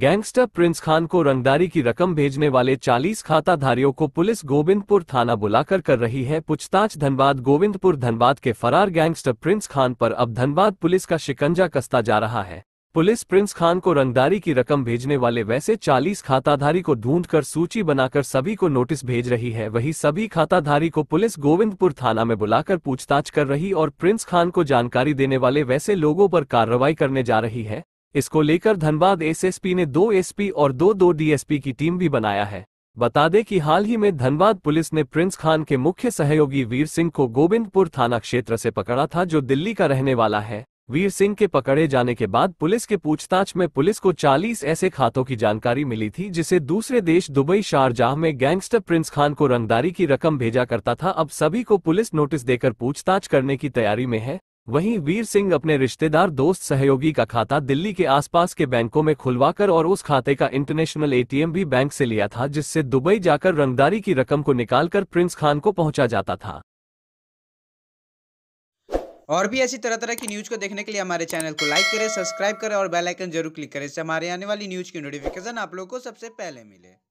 gangster Prince Khan को रंगदारी की रकम भेजने वाले 40 खाताधारियों को पुलिस गोविंदपुर थाना बुलाकर कर रही है पूछताछ धनबाद गोविंदपुर धनबाद के फरार गैंगस्टर प्रिंस खान पर अब धनबाद पुलिस का शिकंजा कसता जा रहा है पुलिस प्रिंस खान को रंगदारी की रकम भेजने वाले वैसे 40 खाताधारी को ढूंढकर सूची बनाकर सभी को नोटिस भेज रही है वहीं सभी खाताधारी को पुलिस गोविंदपुर थाना में बुलाकर पूछताछ कर रही और प्रिंस खान को जानकारी देने वाले वैसे लोगों पर कार्रवाई करने जा रही है इसको लेकर धनबाद एसएसपी ने दो एसपी और दो दो डीएसपी की टीम भी बनाया है बता दें कि हाल ही में धनबाद पुलिस ने प्रिंस खान के मुख्य सहयोगी वीर सिंह को गोविंदपुर थाना क्षेत्र से पकड़ा था जो दिल्ली का रहने वाला है वीर सिंह के पकड़े जाने के बाद पुलिस के पूछताछ में पुलिस को 40 ऐसे खातों की जानकारी मिली थी जिसे दूसरे देश दुबई शारजाह में गैंगस्टर प्रिंस खान को रंगदारी की रकम भेजा करता था अब सभी को पुलिस नोटिस देकर पूछताछ करने की तैयारी में है वहीं वीर सिंह अपने रिश्तेदार दोस्त सहयोगी का खाता दिल्ली के आसपास के बैंकों में खुलवाकर और उस खाते का इंटरनेशनल एटीएम भी बैंक से लिया था जिससे दुबई जाकर रंगदारी की रकम को निकालकर प्रिंस खान को पहुंचा जाता था और भी ऐसी तरह तरह की न्यूज को देखने के लिए हमारे चैनल को लाइक करें सब्सक्राइब करें और बेलाइकन जरूर क्लिक करें इससे हमारे आने वाली न्यूज की नोटिफिकेशन आप लोग को सबसे पहले मिले